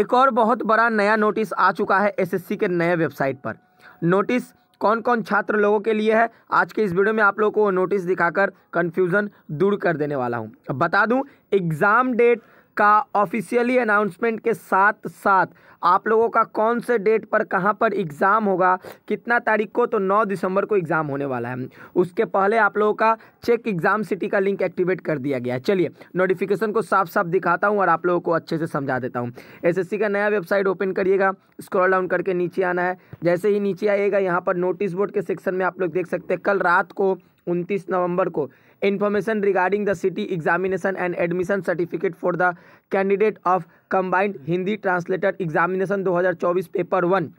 एक और बहुत बड़ा नया नोटिस आ चुका है एसएससी के नए वेबसाइट पर नोटिस कौन कौन छात्र लोगों के लिए है आज के इस वीडियो में आप लोगों को नोटिस दिखाकर कंफ्यूजन दूर कर देने वाला हूँ बता दूँ एग्ज़ाम डेट का ऑफिशियली अनाउंसमेंट के साथ साथ आप लोगों का कौन से डेट पर कहाँ पर एग्ज़ाम होगा कितना तारीख को तो 9 दिसंबर को एग्ज़ाम होने वाला है उसके पहले आप लोगों का चेक एग्ज़ाम सिटी का लिंक एक्टिवेट कर दिया गया है चलिए नोटिफिकेशन को साफ साफ दिखाता हूँ और आप लोगों को अच्छे से समझा देता हूँ एसएससी का नया वेबसाइट ओपन करिएगा स्क्रॉल डाउन करके नीचे आना है जैसे ही नीचे आइएगा यहाँ पर नोटिस बोर्ड के सेक्शन में आप लोग देख सकते हैं कल रात को उनतीस नवंबर को information regarding the city examination and admission certificate for the candidate of combined Hindi translator examination 2024 paper one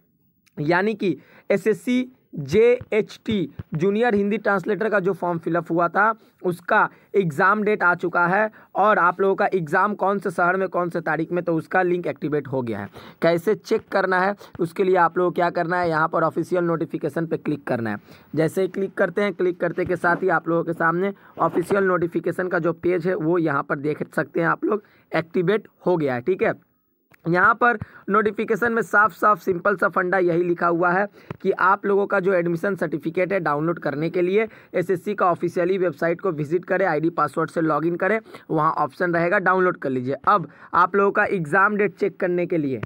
यानी कि SSC J H T junior Hindi translator का जो फॉर्म फिलअप हुआ था उसका एग्ज़ाम डेट आ चुका है और आप लोगों का एग्ज़ाम कौन से शहर में कौन से तारीख में तो उसका लिंक एक्टिवेट हो गया है कैसे चेक करना है उसके लिए आप लोगों क्या करना है यहाँ पर ऑफिशियल नोटिफिकेशन पर क्लिक करना है जैसे ही क्लिक करते हैं क्लिक करते के साथ ही आप लोगों के सामने ऑफिशियल नोटिफिकेशन का जो पेज है वो यहाँ पर देख सकते हैं आप लोग एक्टिवेट हो गया है ठीक है यहाँ पर नोटिफिकेशन में साफ साफ सिंपल सा फंडा यही लिखा हुआ है कि आप लोगों का जो एडमिशन सर्टिफिकेट है डाउनलोड करने के लिए एसएससी का ऑफिशियली वेबसाइट को विजिट करें आईडी पासवर्ड से लॉगिन करें वहाँ ऑप्शन रहेगा डाउनलोड कर लीजिए अब आप लोगों का एग्ज़ाम डेट चेक करने के लिए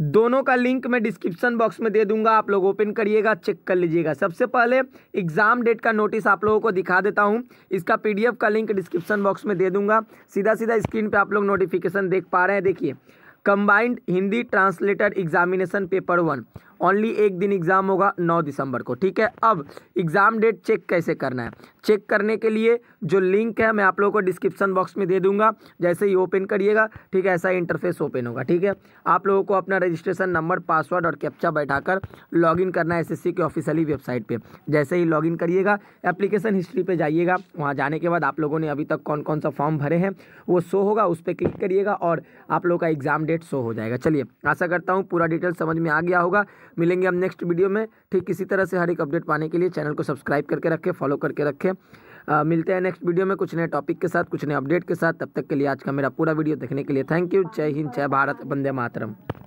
दोनों का लिंक मैं डिस्क्रिप्शन बॉक्स में दे दूंगा आप लोग ओपन करिएगा चेक कर लीजिएगा सबसे पहले एग्ज़ाम डेट का नोटिस आप लोगों को दिखा देता हूं इसका पीडीएफ का लिंक डिस्क्रिप्शन बॉक्स में दे दूंगा सीधा सीधा स्क्रीन पे आप लोग नोटिफिकेशन देख पा रहे हैं देखिए combined Hindi translator examination paper one only एक दिन एग्ज़ाम होगा नौ दिसंबर को ठीक है अब एग्ज़ाम डेट चेक कैसे करना है चेक करने के लिए जो लिंक है मैं आप लोगों को डिस्क्रिप्शन बॉक्स में दे दूंगा जैसे ही ओपन करिएगा ठीक है ऐसा इंटरफेस ओपन होगा ठीक है आप लोगों को अपना रजिस्ट्रेशन नंबर पासवर्ड और कैप्चा बैठाकर लॉगिन करना है एस के ऑफिशियली वेबसाइट पे जैसे ही लॉगिन करिएगा एप्लीकेशन हिस्ट्री पे जाइएगा वहाँ जाने के बाद आप लोगों ने अभी तक कौन कौन सा फॉर्म भरे हैं वो शो होगा उस पर क्लिक करिएगा और आप लोगों का एग्ज़ाम डेट शो हो जाएगा चलिए आशा करता हूँ पूरा डिटेल समझ में आ गया होगा मिलेंगे हम नेक्स्ट वीडियो में ठीक इसी तरह से हर एक अपडेट पाने के लिए चैनल को सब्सक्राइब करके रखें फॉलो करके रखें मिलते हैं नेक्स्ट वीडियो में कुछ नए टॉपिक के साथ कुछ नए अपडेट के साथ तब तक के लिए आज का मेरा पूरा वीडियो देखने के लिए थैंक यू जय हिंद जय भारत वंदे मातरम